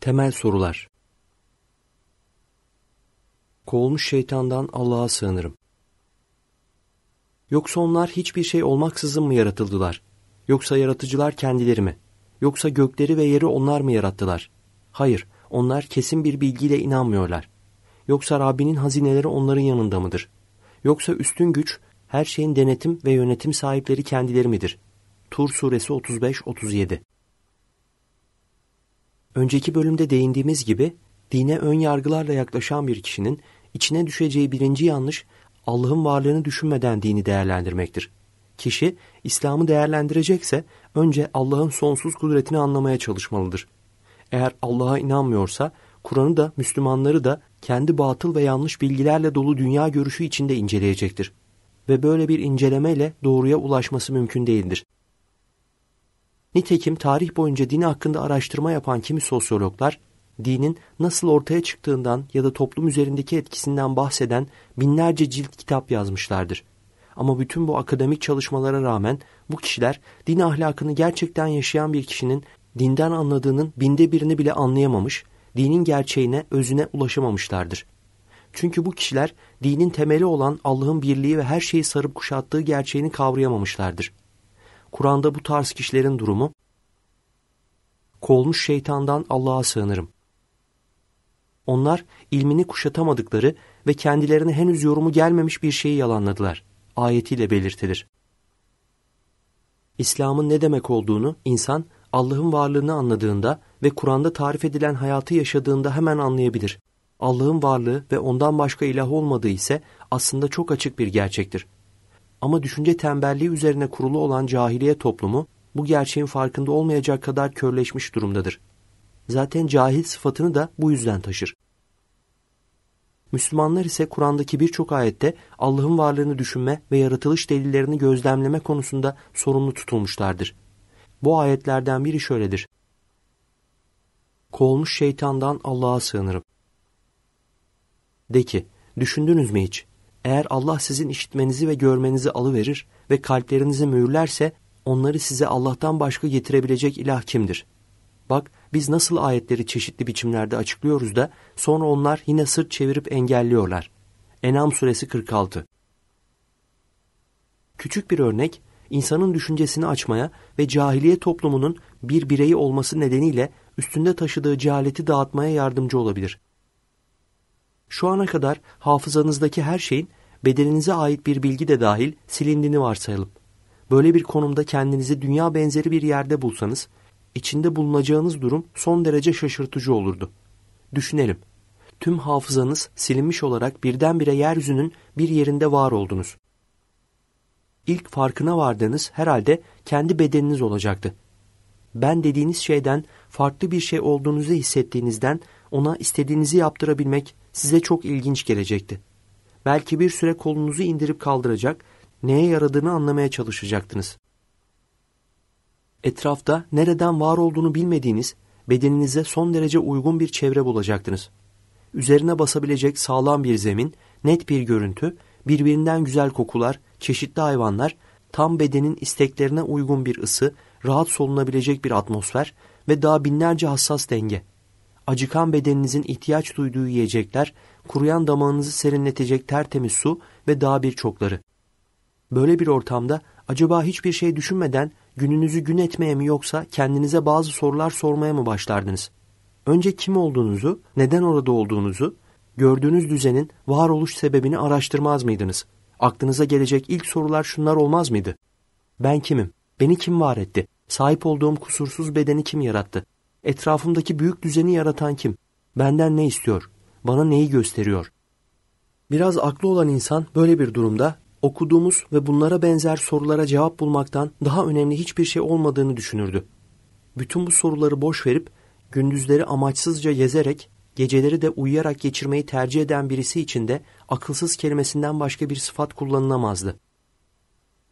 Temel sorular. Kovulmuş şeytandan Allah'a sığınırım. Yoksa onlar hiçbir şey olmaksızın mı yaratıldılar? Yoksa yaratıcılar kendileri mi? Yoksa gökleri ve yeri onlar mı yarattılar? Hayır, onlar kesin bir bilgiyle inanmıyorlar. Yoksa Rabbinin hazineleri onların yanında mıdır? Yoksa üstün güç, her şeyin denetim ve yönetim sahipleri kendileri midir? Tur Suresi 35-37 Önceki bölümde değindiğimiz gibi dine ön yargılarla yaklaşan bir kişinin içine düşeceği birinci yanlış Allah'ın varlığını düşünmeden dini değerlendirmektir. Kişi İslam'ı değerlendirecekse önce Allah'ın sonsuz kudretini anlamaya çalışmalıdır. Eğer Allah'a inanmıyorsa Kur'an'ı da Müslümanları da kendi batıl ve yanlış bilgilerle dolu dünya görüşü içinde inceleyecektir. Ve böyle bir incelemeyle doğruya ulaşması mümkün değildir. Nitekim tarih boyunca dini hakkında araştırma yapan kimi sosyologlar, dinin nasıl ortaya çıktığından ya da toplum üzerindeki etkisinden bahseden binlerce cilt kitap yazmışlardır. Ama bütün bu akademik çalışmalara rağmen bu kişiler din ahlakını gerçekten yaşayan bir kişinin dinden anladığının binde birini bile anlayamamış, dinin gerçeğine, özüne ulaşamamışlardır. Çünkü bu kişiler dinin temeli olan Allah'ın birliği ve her şeyi sarıp kuşattığı gerçeğini kavrayamamışlardır. Kur'an'da bu tarz kişilerin durumu, kolmuş şeytandan Allah'a sığınırım. Onlar ilmini kuşatamadıkları ve kendilerine henüz yorumu gelmemiş bir şeyi yalanladılar. Ayetiyle belirtilir. İslam'ın ne demek olduğunu insan Allah'ın varlığını anladığında ve Kur'an'da tarif edilen hayatı yaşadığında hemen anlayabilir. Allah'ın varlığı ve ondan başka ilah olmadığı ise aslında çok açık bir gerçektir. Ama düşünce tembelliği üzerine kurulu olan cahiliye toplumu bu gerçeğin farkında olmayacak kadar körleşmiş durumdadır. Zaten cahil sıfatını da bu yüzden taşır. Müslümanlar ise Kur'an'daki birçok ayette Allah'ın varlığını düşünme ve yaratılış delillerini gözlemleme konusunda sorumlu tutulmuşlardır. Bu ayetlerden biri şöyledir. Kovulmuş şeytandan Allah'a sığınırım. De ki, düşündünüz mü hiç? Eğer Allah sizin işitmenizi ve görmenizi alıverir ve kalplerinizi mühürlerse onları size Allah'tan başka getirebilecek ilah kimdir? Bak biz nasıl ayetleri çeşitli biçimlerde açıklıyoruz da sonra onlar yine sırt çevirip engelliyorlar. Enam suresi 46 Küçük bir örnek, insanın düşüncesini açmaya ve cahiliye toplumunun bir bireyi olması nedeniyle üstünde taşıdığı cehaleti dağıtmaya yardımcı olabilir. Şu ana kadar hafızanızdaki her şeyin bedeninize ait bir bilgi de dahil silindiğini varsayalım. Böyle bir konumda kendinizi dünya benzeri bir yerde bulsanız, içinde bulunacağınız durum son derece şaşırtıcı olurdu. Düşünelim. Tüm hafızanız silinmiş olarak birdenbire yeryüzünün bir yerinde var oldunuz. İlk farkına vardığınız herhalde kendi bedeniniz olacaktı. Ben dediğiniz şeyden farklı bir şey olduğunuzu hissettiğinizden ona istediğinizi yaptırabilmek size çok ilginç gelecekti. Belki bir süre kolunuzu indirip kaldıracak, neye yaradığını anlamaya çalışacaktınız. Etrafta nereden var olduğunu bilmediğiniz, bedeninize son derece uygun bir çevre bulacaktınız. Üzerine basabilecek sağlam bir zemin, net bir görüntü, birbirinden güzel kokular, çeşitli hayvanlar, tam bedenin isteklerine uygun bir ısı, rahat solunabilecek bir atmosfer ve daha binlerce hassas denge acıkan bedeninizin ihtiyaç duyduğu yiyecekler, kuruyan damağınızı serinletecek tertemiz su ve daha birçokları. Böyle bir ortamda acaba hiçbir şey düşünmeden gününüzü gün etmeye mi yoksa kendinize bazı sorular sormaya mı başlardınız? Önce kim olduğunuzu, neden orada olduğunuzu, gördüğünüz düzenin varoluş sebebini araştırmaz mıydınız? Aklınıza gelecek ilk sorular şunlar olmaz mıydı? Ben kimim? Beni kim var etti? Sahip olduğum kusursuz bedeni kim yarattı? Etrafımdaki büyük düzeni yaratan kim? Benden ne istiyor? Bana neyi gösteriyor? Biraz aklı olan insan böyle bir durumda okuduğumuz ve bunlara benzer sorulara cevap bulmaktan daha önemli hiçbir şey olmadığını düşünürdü. Bütün bu soruları boş verip gündüzleri amaçsızca gezerek geceleri de uyuyarak geçirmeyi tercih eden birisi için de akılsız kelimesinden başka bir sıfat kullanılamazdı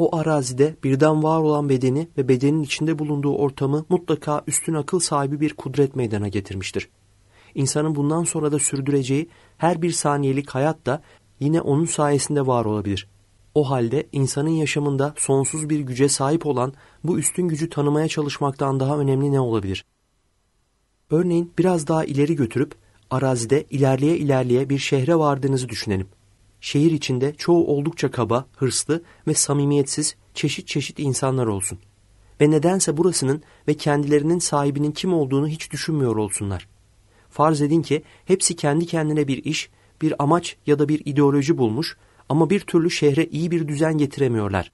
o arazide birden var olan bedeni ve bedenin içinde bulunduğu ortamı mutlaka üstün akıl sahibi bir kudret meydana getirmiştir. İnsanın bundan sonra da sürdüreceği her bir saniyelik hayat da yine onun sayesinde var olabilir. O halde insanın yaşamında sonsuz bir güce sahip olan bu üstün gücü tanımaya çalışmaktan daha önemli ne olabilir? Örneğin biraz daha ileri götürüp arazide ilerleye ilerleye bir şehre vardığınızı düşünelim şehir içinde çoğu oldukça kaba, hırslı ve samimiyetsiz çeşit çeşit insanlar olsun. Ve nedense burasının ve kendilerinin sahibinin kim olduğunu hiç düşünmüyor olsunlar. Farz edin ki hepsi kendi kendine bir iş, bir amaç ya da bir ideoloji bulmuş ama bir türlü şehre iyi bir düzen getiremiyorlar.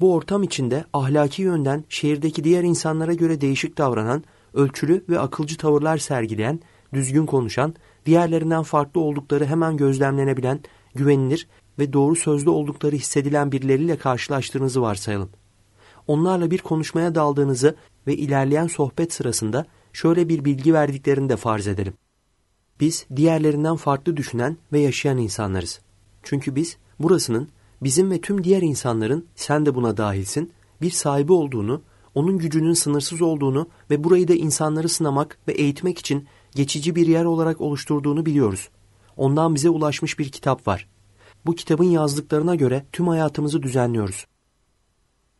Bu ortam içinde ahlaki yönden şehirdeki diğer insanlara göre değişik davranan, ölçülü ve akılcı tavırlar sergileyen, düzgün konuşan diğerlerinden farklı oldukları hemen gözlemlenebilen, güvenilir ve doğru sözlü oldukları hissedilen birileriyle karşılaştığınızı varsayalım. Onlarla bir konuşmaya daldığınızı ve ilerleyen sohbet sırasında şöyle bir bilgi verdiklerini de farz edelim. Biz diğerlerinden farklı düşünen ve yaşayan insanlarız. Çünkü biz burasının bizim ve tüm diğer insanların sen de buna dahilsin bir sahibi olduğunu, onun gücünün sınırsız olduğunu ve burayı da insanları sınamak ve eğitmek için geçici bir yer olarak oluşturduğunu biliyoruz. Ondan bize ulaşmış bir kitap var. Bu kitabın yazdıklarına göre tüm hayatımızı düzenliyoruz.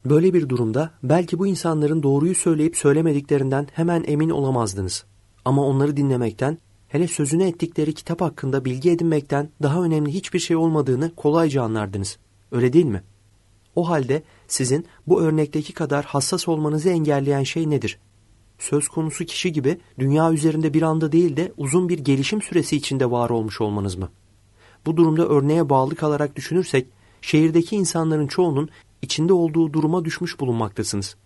Böyle bir durumda belki bu insanların doğruyu söyleyip söylemediklerinden hemen emin olamazdınız. Ama onları dinlemekten, hele sözünü ettikleri kitap hakkında bilgi edinmekten daha önemli hiçbir şey olmadığını kolayca anlardınız. Öyle değil mi? O halde sizin bu örnekteki kadar hassas olmanızı engelleyen şey nedir? söz konusu kişi gibi dünya üzerinde bir anda değil de uzun bir gelişim süresi içinde var olmuş olmanız mı? Bu durumda örneğe bağlı kalarak düşünürsek, şehirdeki insanların çoğunun içinde olduğu duruma düşmüş bulunmaktasınız.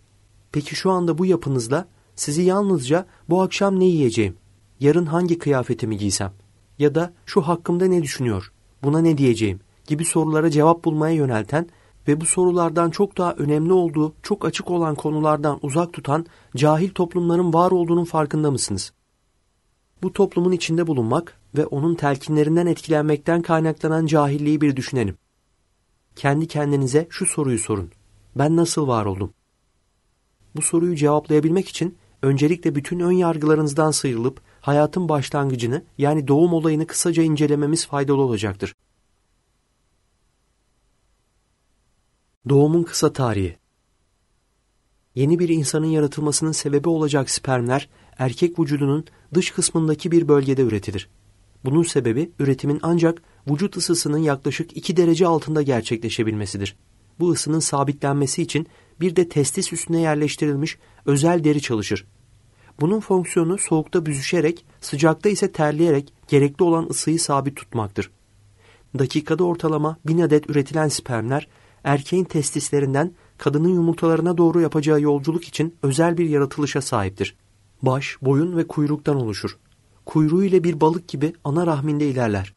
Peki şu anda bu yapınızla sizi yalnızca bu akşam ne yiyeceğim, yarın hangi kıyafetimi giysem ya da şu hakkımda ne düşünüyor, buna ne diyeceğim gibi sorulara cevap bulmaya yönelten ve bu sorulardan çok daha önemli olduğu, çok açık olan konulardan uzak tutan cahil toplumların var olduğunun farkında mısınız? Bu toplumun içinde bulunmak ve onun telkinlerinden etkilenmekten kaynaklanan cahilliği bir düşünelim. Kendi kendinize şu soruyu sorun. Ben nasıl var oldum? Bu soruyu cevaplayabilmek için öncelikle bütün ön yargılarınızdan sıyrılıp hayatın başlangıcını yani doğum olayını kısaca incelememiz faydalı olacaktır. Doğumun kısa tarihi. Yeni bir insanın yaratılmasının sebebi olacak spermler erkek vücudunun dış kısmındaki bir bölgede üretilir. Bunun sebebi üretimin ancak vücut ısısının yaklaşık 2 derece altında gerçekleşebilmesidir. Bu ısının sabitlenmesi için bir de testis üstüne yerleştirilmiş özel deri çalışır. Bunun fonksiyonu soğukta büzüşerek, sıcakta ise terleyerek gerekli olan ısıyı sabit tutmaktır. Dakikada ortalama 1000 adet üretilen spermler erkeğin testislerinden kadının yumurtalarına doğru yapacağı yolculuk için özel bir yaratılışa sahiptir. Baş, boyun ve kuyruktan oluşur. Kuyruğu ile bir balık gibi ana rahminde ilerler.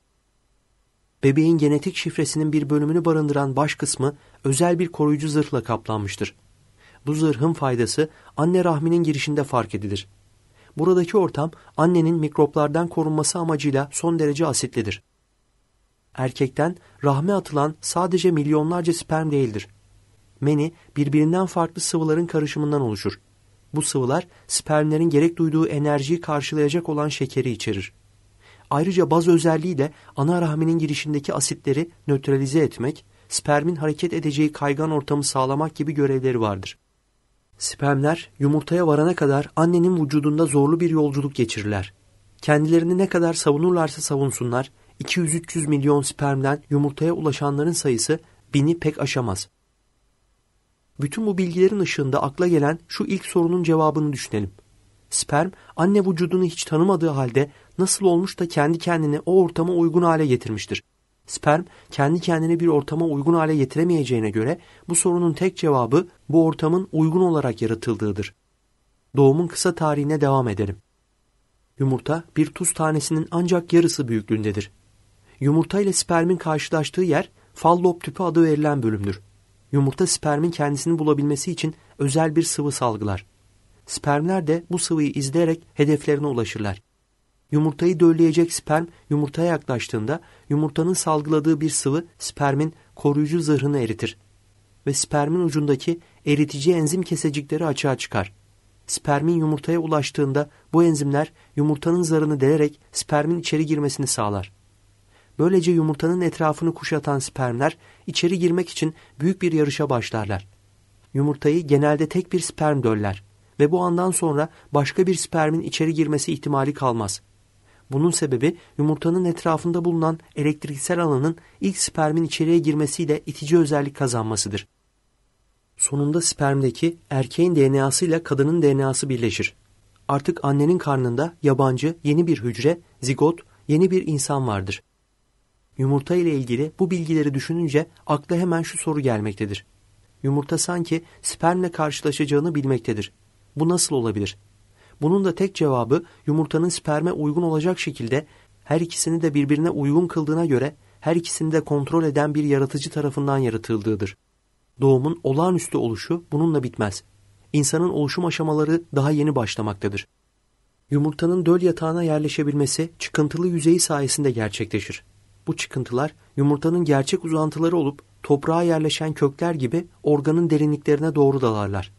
Bebeğin genetik şifresinin bir bölümünü barındıran baş kısmı özel bir koruyucu zırhla kaplanmıştır. Bu zırhın faydası anne rahminin girişinde fark edilir. Buradaki ortam annenin mikroplardan korunması amacıyla son derece asitlidir. Erkekten rahme atılan sadece milyonlarca sperm değildir. Meni birbirinden farklı sıvıların karışımından oluşur. Bu sıvılar spermlerin gerek duyduğu enerjiyi karşılayacak olan şekeri içerir. Ayrıca baz özelliği de ana rahminin girişindeki asitleri nötralize etmek, spermin hareket edeceği kaygan ortamı sağlamak gibi görevleri vardır. Spermler yumurtaya varana kadar annenin vücudunda zorlu bir yolculuk geçirirler. Kendilerini ne kadar savunurlarsa savunsunlar, 200-300 milyon spermden yumurtaya ulaşanların sayısı bini pek aşamaz. Bütün bu bilgilerin ışığında akla gelen şu ilk sorunun cevabını düşünelim. Sperm anne vücudunu hiç tanımadığı halde nasıl olmuş da kendi kendini o ortama uygun hale getirmiştir. Sperm kendi kendine bir ortama uygun hale getiremeyeceğine göre bu sorunun tek cevabı bu ortamın uygun olarak yaratıldığıdır. Doğumun kısa tarihine devam edelim. Yumurta bir tuz tanesinin ancak yarısı büyüklüğündedir. Yumurta ile spermin karşılaştığı yer fallop tüpü adı verilen bölümdür. Yumurta spermin kendisini bulabilmesi için özel bir sıvı salgılar. Spermler de bu sıvıyı izleyerek hedeflerine ulaşırlar. Yumurtayı dölleyecek sperm yumurtaya yaklaştığında yumurtanın salgıladığı bir sıvı spermin koruyucu zırhını eritir. Ve spermin ucundaki eritici enzim kesecikleri açığa çıkar. Spermin yumurtaya ulaştığında bu enzimler yumurtanın zarını delerek spermin içeri girmesini sağlar. Böylece yumurtanın etrafını kuşatan spermler içeri girmek için büyük bir yarışa başlarlar. Yumurtayı genelde tek bir sperm döller ve bu andan sonra başka bir spermin içeri girmesi ihtimali kalmaz. Bunun sebebi yumurtanın etrafında bulunan elektriksel alanın ilk spermin içeriye girmesiyle itici özellik kazanmasıdır. Sonunda spermdeki erkeğin DNA'sı ile kadının DNA'sı birleşir. Artık annenin karnında yabancı yeni bir hücre, zigot, yeni bir insan vardır. Yumurta ile ilgili bu bilgileri düşününce akla hemen şu soru gelmektedir. Yumurta sanki spermle karşılaşacağını bilmektedir. Bu nasıl olabilir? Bunun da tek cevabı yumurtanın sperme uygun olacak şekilde her ikisini de birbirine uygun kıldığına göre her ikisini de kontrol eden bir yaratıcı tarafından yaratıldığıdır. Doğumun olağanüstü oluşu bununla bitmez. İnsanın oluşum aşamaları daha yeni başlamaktadır. Yumurtanın döl yatağına yerleşebilmesi çıkıntılı yüzeyi sayesinde gerçekleşir bu çıkıntılar yumurtanın gerçek uzantıları olup toprağa yerleşen kökler gibi organın derinliklerine doğru dalarlar.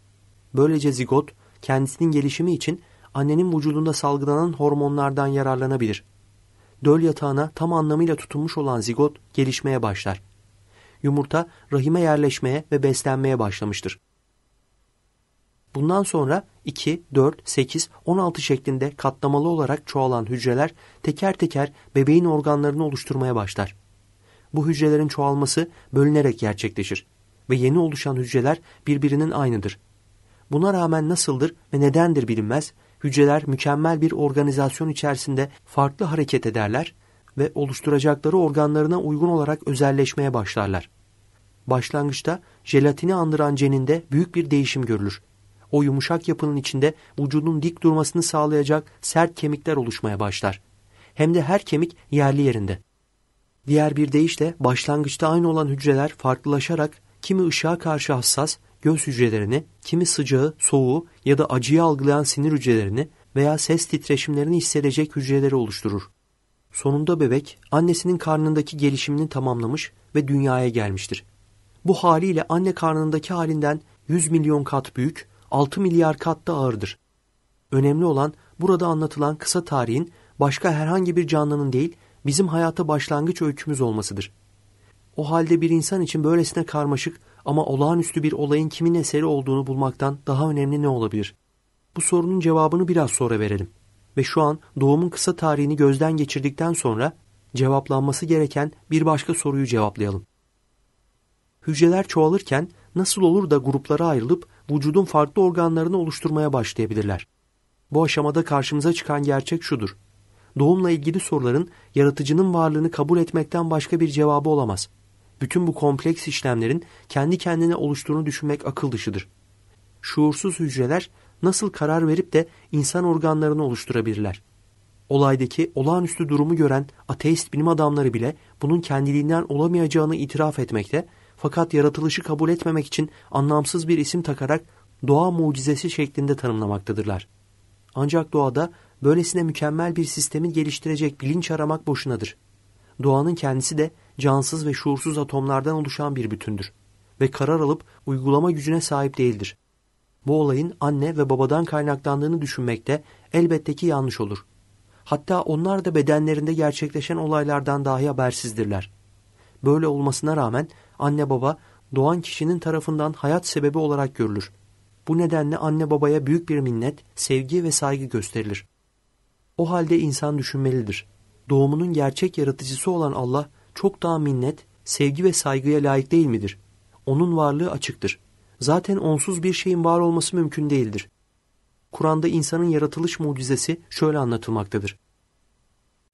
Böylece zigot kendisinin gelişimi için annenin vücudunda salgılanan hormonlardan yararlanabilir. Döl yatağına tam anlamıyla tutunmuş olan zigot gelişmeye başlar. Yumurta rahime yerleşmeye ve beslenmeye başlamıştır. Bundan sonra 2, 4, 8, 16 şeklinde katlamalı olarak çoğalan hücreler teker teker bebeğin organlarını oluşturmaya başlar. Bu hücrelerin çoğalması bölünerek gerçekleşir ve yeni oluşan hücreler birbirinin aynıdır. Buna rağmen nasıldır ve nedendir bilinmez, hücreler mükemmel bir organizasyon içerisinde farklı hareket ederler ve oluşturacakları organlarına uygun olarak özelleşmeye başlarlar. Başlangıçta jelatini andıran ceninde büyük bir değişim görülür o yumuşak yapının içinde vücudun dik durmasını sağlayacak sert kemikler oluşmaya başlar. Hem de her kemik yerli yerinde. Diğer bir deyişle başlangıçta aynı olan hücreler farklılaşarak kimi ışığa karşı hassas göz hücrelerini, kimi sıcağı, soğuğu ya da acıyı algılayan sinir hücrelerini veya ses titreşimlerini hissedecek hücreleri oluşturur. Sonunda bebek annesinin karnındaki gelişimini tamamlamış ve dünyaya gelmiştir. Bu haliyle anne karnındaki halinden 100 milyon kat büyük 6 milyar kat katta ağırdır. Önemli olan burada anlatılan kısa tarihin başka herhangi bir canlının değil bizim hayata başlangıç öykümüz olmasıdır. O halde bir insan için böylesine karmaşık ama olağanüstü bir olayın kimin eseri olduğunu bulmaktan daha önemli ne olabilir? Bu sorunun cevabını biraz sonra verelim. Ve şu an doğumun kısa tarihini gözden geçirdikten sonra cevaplanması gereken bir başka soruyu cevaplayalım hücreler çoğalırken nasıl olur da gruplara ayrılıp vücudun farklı organlarını oluşturmaya başlayabilirler. Bu aşamada karşımıza çıkan gerçek şudur. Doğumla ilgili soruların yaratıcının varlığını kabul etmekten başka bir cevabı olamaz. Bütün bu kompleks işlemlerin kendi kendine oluştuğunu düşünmek akıl dışıdır. Şuursuz hücreler nasıl karar verip de insan organlarını oluşturabilirler? Olaydaki olağanüstü durumu gören ateist bilim adamları bile bunun kendiliğinden olamayacağını itiraf etmekte fakat yaratılışı kabul etmemek için anlamsız bir isim takarak doğa mucizesi şeklinde tanımlamaktadırlar. Ancak doğada böylesine mükemmel bir sistemi geliştirecek bilinç aramak boşunadır. Doğanın kendisi de cansız ve şuursuz atomlardan oluşan bir bütündür ve karar alıp uygulama gücüne sahip değildir. Bu olayın anne ve babadan kaynaklandığını düşünmekte elbette ki yanlış olur. Hatta onlar da bedenlerinde gerçekleşen olaylardan dahi habersizdirler. Böyle olmasına rağmen anne baba doğan kişinin tarafından hayat sebebi olarak görülür. Bu nedenle anne babaya büyük bir minnet, sevgi ve saygı gösterilir. O halde insan düşünmelidir. Doğumunun gerçek yaratıcısı olan Allah çok daha minnet, sevgi ve saygıya layık değil midir? Onun varlığı açıktır. Zaten onsuz bir şeyin var olması mümkün değildir. Kur'an'da insanın yaratılış mucizesi şöyle anlatılmaktadır.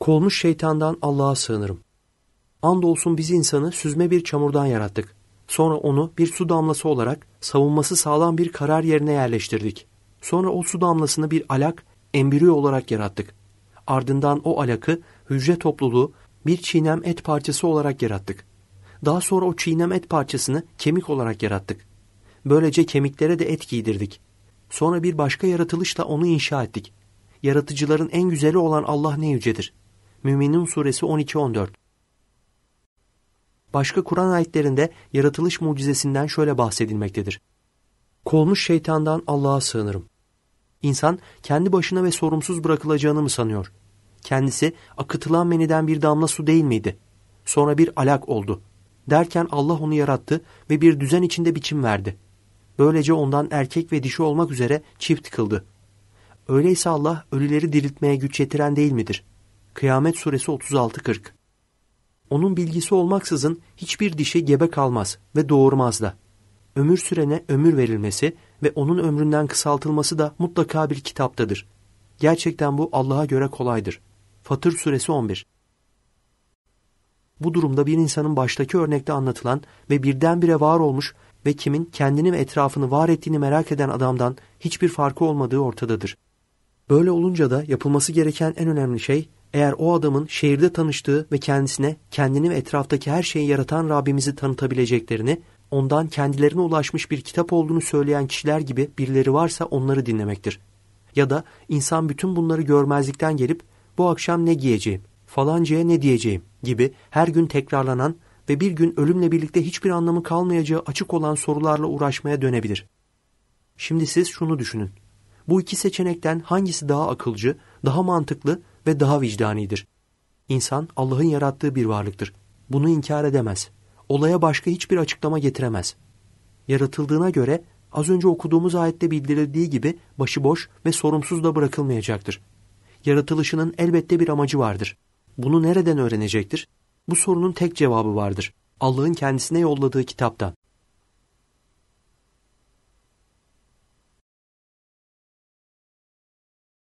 Kolmuş şeytandan Allah'a sığınırım. Andolsun biz insanı süzme bir çamurdan yarattık. Sonra onu bir su damlası olarak savunması sağlam bir karar yerine yerleştirdik. Sonra o su damlasını bir alak, embriyo olarak yarattık. Ardından o alakı hücre topluluğu bir çiğnem et parçası olarak yarattık. Daha sonra o çiğnem et parçasını kemik olarak yarattık. Böylece kemiklere de et giydirdik. Sonra bir başka yaratılışla onu inşa ettik. Yaratıcıların en güzeli olan Allah ne yücedir. Müminin suresi 12-14 Başka Kur'an ayetlerinde yaratılış mucizesinden şöyle bahsedilmektedir. Kolmuş şeytandan Allah'a sığınırım. İnsan kendi başına ve sorumsuz bırakılacağını mı sanıyor? Kendisi akıtılan meniden bir damla su değil miydi? Sonra bir alak oldu. Derken Allah onu yarattı ve bir düzen içinde biçim verdi. Böylece ondan erkek ve dişi olmak üzere çift kıldı. Öyleyse Allah ölüleri diriltmeye güç yetiren değil midir? Kıyamet suresi 36:40. Onun bilgisi olmaksızın hiçbir dişi gebe kalmaz ve doğurmaz da. Ömür sürene ömür verilmesi ve onun ömründen kısaltılması da mutlaka bir kitaptadır. Gerçekten bu Allah'a göre kolaydır. Fatır Suresi 11 Bu durumda bir insanın baştaki örnekte anlatılan ve birdenbire var olmuş ve kimin kendini ve etrafını var ettiğini merak eden adamdan hiçbir farkı olmadığı ortadadır. Böyle olunca da yapılması gereken en önemli şey eğer o adamın şehirde tanıştığı ve kendisine kendini ve etraftaki her şeyi yaratan Rabbimizi tanıtabileceklerini, ondan kendilerine ulaşmış bir kitap olduğunu söyleyen kişiler gibi birileri varsa onları dinlemektir. Ya da insan bütün bunları görmezlikten gelip bu akşam ne giyeceğim, falancaya ne diyeceğim gibi her gün tekrarlanan ve bir gün ölümle birlikte hiçbir anlamı kalmayacağı açık olan sorularla uğraşmaya dönebilir. Şimdi siz şunu düşünün. Bu iki seçenekten hangisi daha akılcı, daha mantıklı ve daha vicdanidir. İnsan Allah'ın yarattığı bir varlıktır. Bunu inkar edemez. Olaya başka hiçbir açıklama getiremez. Yaratıldığına göre az önce okuduğumuz ayette bildirildiği gibi başıboş ve sorumsuz da bırakılmayacaktır. Yaratılışının elbette bir amacı vardır. Bunu nereden öğrenecektir? Bu sorunun tek cevabı vardır. Allah'ın kendisine yolladığı kitaptan.